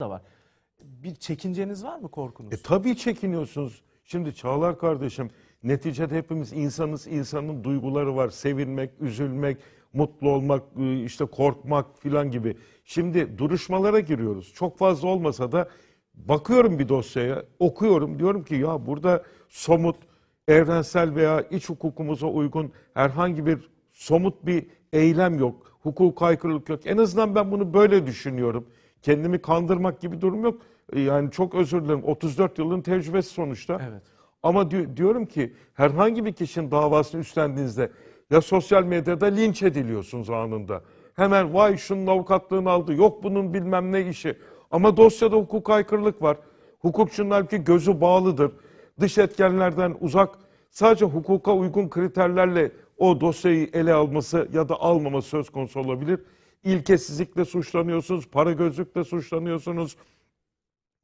da var. Bir çekinceniz var mı korkunuz? E tabii çekiniyorsunuz. Şimdi Çağlar kardeşim neticede hepimiz insanız. İnsanın duyguları var. Sevinmek, üzülmek, mutlu olmak, e, işte korkmak filan gibi. Şimdi duruşmalara giriyoruz. Çok fazla olmasa da bakıyorum bir dosyaya, okuyorum. Diyorum ki ya burada somut, evrensel veya iç hukukumuza uygun herhangi bir somut bir eylem yok. Hukuk aykırılık yok. En azından ben bunu böyle düşünüyorum. Kendimi kandırmak gibi durum yok. Ee, yani çok özür dilerim. 34 yılın tecrübesi sonuçta. Evet. Ama di- diyorum ki herhangi bir kişinin davasını üstlendiğinizde ya sosyal medyada linç ediliyorsunuz anında. Hemen vay şunun avukatlığını aldı. Yok bunun bilmem ne işi. Ama dosyada hukuk aykırılık var. Hukukçunun halbuki gözü bağlıdır. Dış etkenlerden uzak sadece hukuka uygun kriterlerle o dosyayı ele alması ya da almaması söz konusu olabilir ilkesizlikle suçlanıyorsunuz, para gözlükle suçlanıyorsunuz.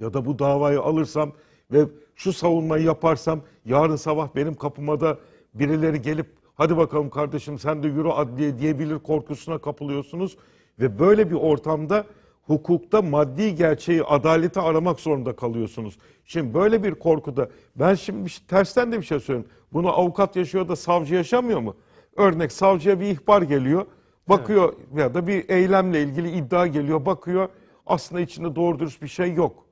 Ya da bu davayı alırsam ve şu savunmayı yaparsam yarın sabah benim kapıma da birileri gelip hadi bakalım kardeşim sen de yürü adliye diyebilir korkusuna kapılıyorsunuz. Ve böyle bir ortamda hukukta maddi gerçeği, adaleti aramak zorunda kalıyorsunuz. Şimdi böyle bir korkuda ben şimdi bir, şey, tersten de bir şey söyleyeyim. Bunu avukat yaşıyor da savcı yaşamıyor mu? Örnek savcıya bir ihbar geliyor. Bakıyor evet. ya da bir eylemle ilgili iddia geliyor bakıyor aslında içinde doğru dürüst bir şey yok.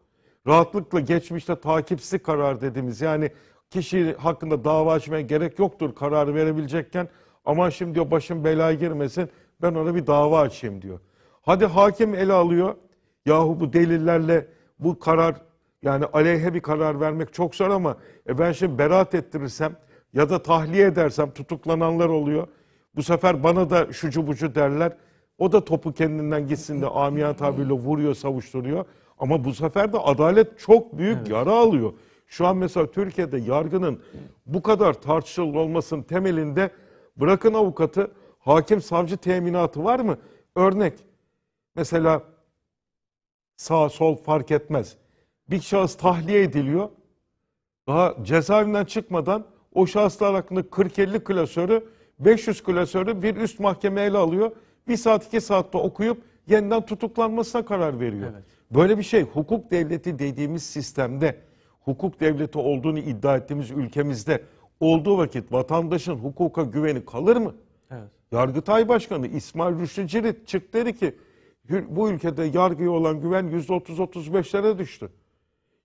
Rahatlıkla geçmişte takipsiz karar dediğimiz yani kişi hakkında dava açmaya gerek yoktur karar verebilecekken ama şimdi diyor başım belaya girmesin ben ona bir dava açayım diyor. Hadi hakim ele alıyor yahu bu delillerle bu karar yani aleyhe bir karar vermek çok zor ama e ben şimdi beraat ettirirsem ya da tahliye edersem tutuklananlar oluyor. Bu sefer bana da şucu bucu derler. O da topu kendinden gitsin de amiyat tabirle vuruyor, savuşturuyor. Ama bu sefer de adalet çok büyük evet. yara alıyor. Şu an mesela Türkiye'de yargının bu kadar tartışılır olmasının temelinde bırakın avukatı, hakim savcı teminatı var mı? Örnek mesela sağ sol fark etmez. Bir şahıs tahliye ediliyor. Daha cezaevinden çıkmadan o şahıslar hakkında 40-50 klasörü 500 klasörü bir üst mahkemeyle alıyor. Bir saat iki saatte okuyup yeniden tutuklanmasına karar veriyor. Evet. Böyle bir şey hukuk devleti dediğimiz sistemde hukuk devleti olduğunu iddia ettiğimiz ülkemizde olduğu vakit vatandaşın hukuka güveni kalır mı? Evet. Yargıtay Başkanı İsmail Rüştü Cirit çıktı dedi ki bu ülkede yargıya olan güven %30-35'lere düştü.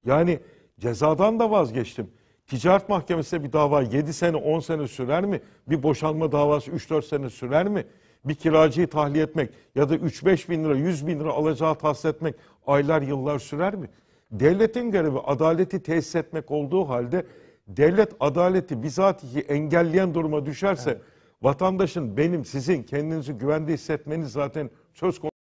Yani cezadan da vazgeçtim. Ticaret mahkemesine bir dava 7 sene 10 sene sürer mi? Bir boşanma davası 3-4 sene sürer mi? Bir kiracıyı tahliye etmek ya da 3-5 bin lira 100 bin lira alacağı tahsil etmek aylar yıllar sürer mi? Devletin görevi adaleti tesis etmek olduğu halde devlet adaleti bizatihi engelleyen duruma düşerse evet. vatandaşın benim sizin kendinizi güvende hissetmeniz zaten söz konusu.